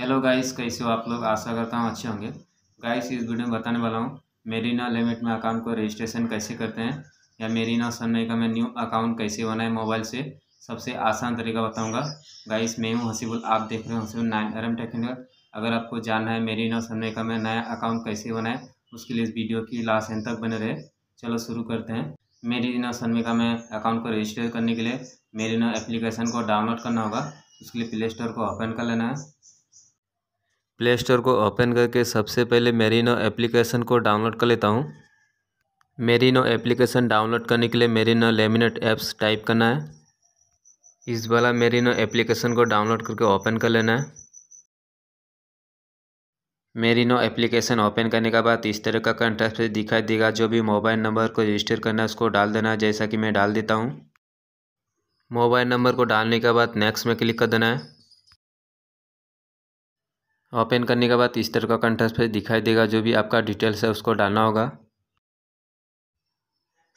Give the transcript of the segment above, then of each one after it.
hello guys कैसे हो आप लोग आशा करता हूँ अच्छे होंगे गाइस इस वीडियो में बताने वाला हूँ मेरीना लिमिट में अकाउंट को रजिस्ट्रेशन कैसे करते हैं या मेरीना सन्नई का मैं न्यू अकाउंट कैसे बनाए मोबाइल से सबसे आसान तरीका बताऊँगा गाइस मैं हूँ हसीबुल आप देख रहे हो हसीबुल नाइन एरम टेक्निकल अगर आपको जानना है मेरीना सन्नई का मैं नया अकाउंट कैसे बनाए उसके लिए इस वीडियो की लास्ट एंड तक बने रहे चलो शुरू करते हैं मेरीना सन्नई का मैं अकाउंट को रजिस्टर करने के लिए मेरीना एप्लीकेशन को डाउनलोड करना होगा उसके लिए प्ले स्टोर को ओपन कर लेना है प्ले स्टोर को ओपन करके सबसे पहले मेरीनो एप्लीकेशन को डाउनलोड कर लेता हूँ मेरीनो एप्लीकेशन डाउनलोड करने के लिए मेरीनो लेमिनेट ऐप्स टाइप करना है इस वाला मेरीनो एप्लीकेशन को डाउनलोड करके ओपन कर लेना है मेरीनो एप्लीकेशन ओपन करने के बाद इस तरह का कंटेस्ट दिखाई देगा जो भी मोबाइल नंबर को रजिस्टर करना है उसको डाल देना है जैसा कि मैं डाल देता हूँ मोबाइल नंबर को डालने के बाद नेक्स्ट में क्लिक कर देना है ओपन करने के बाद इस तरह का कंट्रास्ट पेज दिखाई देगा जो भी आपका डिटेल्स है उसको डालना होगा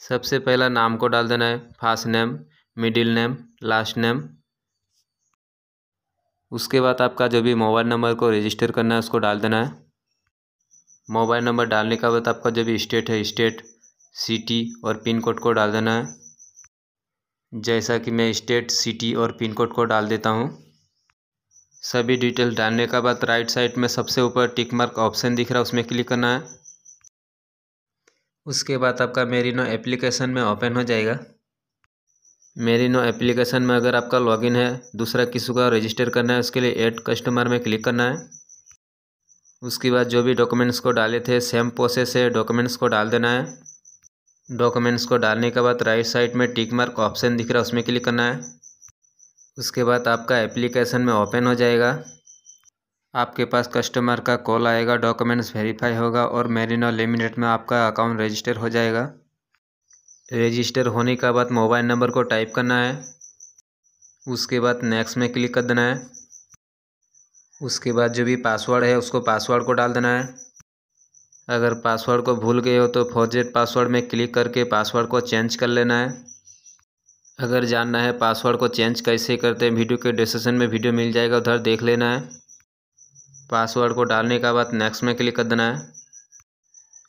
सबसे पहला नाम को डाल देना है first name middle name last name उसके बाद आपका जो भी मोबाइल नंबर को रजिस्टर करना है उसको डाल देना है मोबाइल नंबर डालने के बाद आपका जो भी स्टेट है स्टेट सिटी और पिन कोड को डाल देना है जैसा कि मैं स्टेट सिटी और पिन कोड को डाल देता हूँ सभी डिटेल डालने के बाद राइट साइड में सबसे ऊपर टिक मार्क ऑप्शन दिख रहा है उसमें क्लिक करना है उसके बाद आपका नो एप्लीकेशन में ओपन हो जाएगा नो एप्लीकेशन में अगर आपका लॉगिन है दूसरा किसी का रजिस्टर करना है उसके लिए एड कस्टमर में क्लिक करना है उसके बाद जो भी डॉक्यूमेंट्स को डाले थे सेम प्रोसेस है डॉक्यूमेंट्स को डाल देना है डॉक्यूमेंट्स को डालने के बाद राइट साइड में टिक मार्क ऑप्शन दिख रहा है उसमें क्लिक करना है उसके बाद आपका एप्लीकेशन में ओपन हो जाएगा आपके पास कस्टमर का कॉल आएगा डॉक्यूमेंट्स वेरीफाई होगा और मेरिनो लिमिटेड में आपका अकाउंट रजिस्टर हो जाएगा रजिस्टर होने के बाद मोबाइल नंबर को टाइप करना है उसके बाद नेक्स्ट में क्लिक कर देना है उसके बाद जो भी पासवर्ड है उसको पासवर्ड को डाल देना है अगर पासवर्ड को भूल गए हो तो फॉरजेट पासवर्ड में क्लिक करके पासवर्ड को चेंज कर लेना है अगर जानना है पासवर्ड को चेंज कैसे करते हैं वीडियो के डिस्क्रिप्शन में वीडियो मिल जाएगा उधर देख लेना है पासवर्ड को डालने का बाद नेक्स्ट में क्लिक कर देना है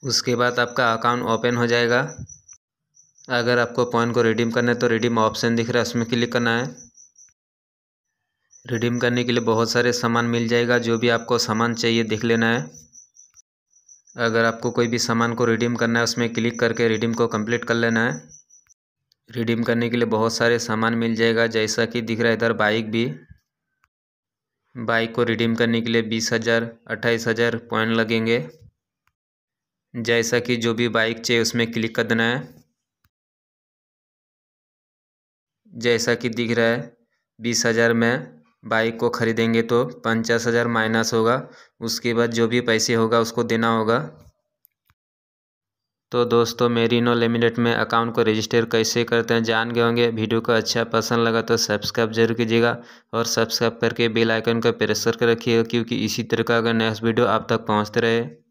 उसके बाद आपका अकाउंट ओपन हो जाएगा अगर आपको पॉइंट को रिडीम करना है तो रिडीम ऑप्शन दिख रहा है उसमें क्लिक करना है रिडीम करने के लिए बहुत सारे सामान मिल जाएगा जो भी आपको सामान चाहिए देख लेना है अगर आपको कोई भी सामान को रिडीम करना है उसमें क्लिक करके रिडीम को कंप्लीट कर लेना है रिडीम करने के लिए बहुत सारे सामान मिल जाएगा जैसा कि दिख रहा है इधर बाइक भी बाइक को रिडीम करने के लिए बीस हज़ार अट्ठाईस हज़ार पॉइंट लगेंगे जैसा कि जो भी बाइक चाहिए उसमें क्लिक कर देना है जैसा कि दिख रहा है बीस हज़ार में बाइक को ख़रीदेंगे तो पचास हज़ार माइनस होगा उसके बाद जो भी पैसे होगा उसको देना होगा तो दोस्तों मेरीनो लिमिटेड में अकाउंट को रजिस्टर कैसे करते हैं जान गए होंगे वीडियो को अच्छा पसंद लगा तो सब्सक्राइब जरूर कीजिएगा और सब्सक्राइब करके बेल आइकन को प्रेस करके रखिएगा क्योंकि इसी तरह का अगर नेक्स्ट वीडियो आप तक पहुंचते रहे